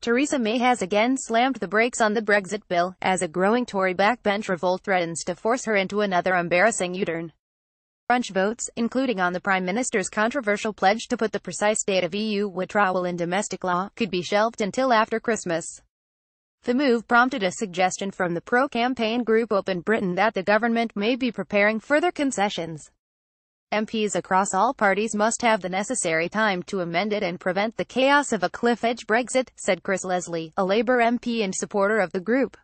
Theresa May has again slammed the brakes on the Brexit bill, as a growing Tory backbench revolt threatens to force her into another embarrassing U-turn. Crunch votes, including on the Prime Minister's controversial pledge to put the precise date of EU withdrawal in domestic law, could be shelved until after Christmas. The move prompted a suggestion from the pro-campaign group Open Britain that the government may be preparing further concessions. MPs across all parties must have the necessary time to amend it and prevent the chaos of a cliff-edge Brexit, said Chris Leslie, a Labour MP and supporter of the group.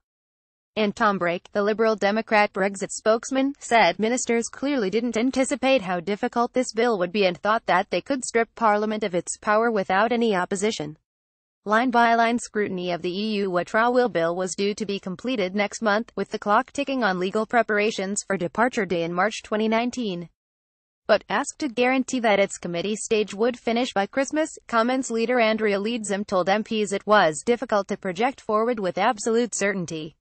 And Tom Brake, the Liberal Democrat Brexit spokesman, said ministers clearly didn't anticipate how difficult this bill would be and thought that they could strip Parliament of its power without any opposition. Line-by-line -line scrutiny of the EU Withdrawal Bill was due to be completed next month, with the clock ticking on legal preparations for departure day in March 2019 but asked to guarantee that its committee stage would finish by Christmas. Commons leader Andrea Leadsom told MPs it was difficult to project forward with absolute certainty.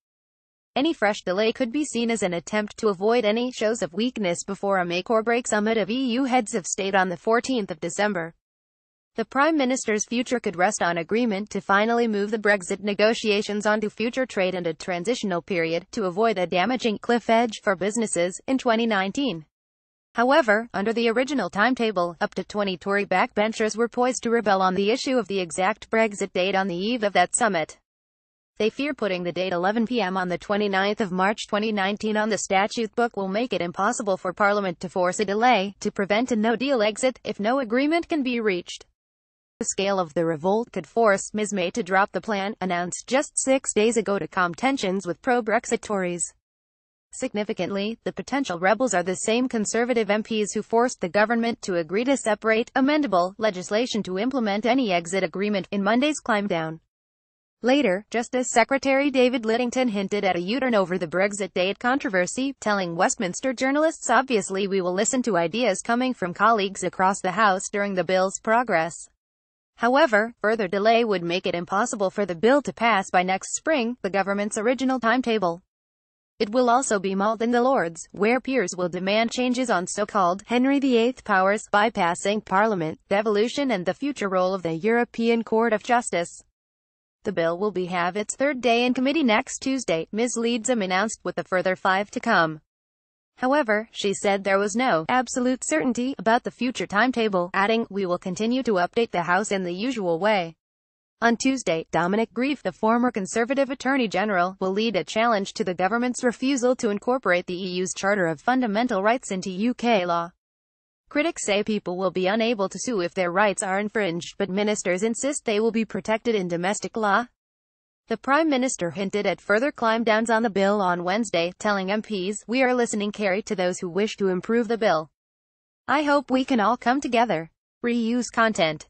Any fresh delay could be seen as an attempt to avoid any shows of weakness before a make-or-break summit of EU heads of state on the 14th of December. The Prime Minister's future could rest on agreement to finally move the Brexit negotiations onto future trade and a transitional period, to avoid a damaging cliff edge for businesses, in 2019. However, under the original timetable, up to 20 Tory backbenchers were poised to rebel on the issue of the exact Brexit date on the eve of that summit. They fear putting the date 11 p.m. on the 29th of March 2019 on the statute book will make it impossible for Parliament to force a delay, to prevent a no-deal exit, if no agreement can be reached. The scale of the revolt could force Ms May to drop the plan, announced just six days ago to calm tensions with pro-Brexit Tories. Significantly, the potential rebels are the same conservative MPs who forced the government to agree to separate, amendable, legislation to implement any exit agreement in Monday's climb down. Later, Justice Secretary David Lidington hinted at a U-turn over the Brexit date controversy, telling Westminster journalists obviously we will listen to ideas coming from colleagues across the House during the bill's progress. However, further delay would make it impossible for the bill to pass by next spring, the government's original timetable. It will also be mauled in the Lords, where peers will demand changes on so-called Henry VIII powers, bypassing Parliament, devolution, and the future role of the European Court of Justice. The bill will be have its third day in committee next Tuesday, Ms. Leadsom announced with a further five to come. However, she said there was no absolute certainty about the future timetable, adding, we will continue to update the House in the usual way. On Tuesday, Dominic Grief, the former Conservative Attorney General, will lead a challenge to the government's refusal to incorporate the EU's Charter of Fundamental Rights into UK law. Critics say people will be unable to sue if their rights are infringed, but ministers insist they will be protected in domestic law. The Prime Minister hinted at further climb downs on the bill on Wednesday, telling MPs, We are listening carry to those who wish to improve the bill. I hope we can all come together. Reuse content.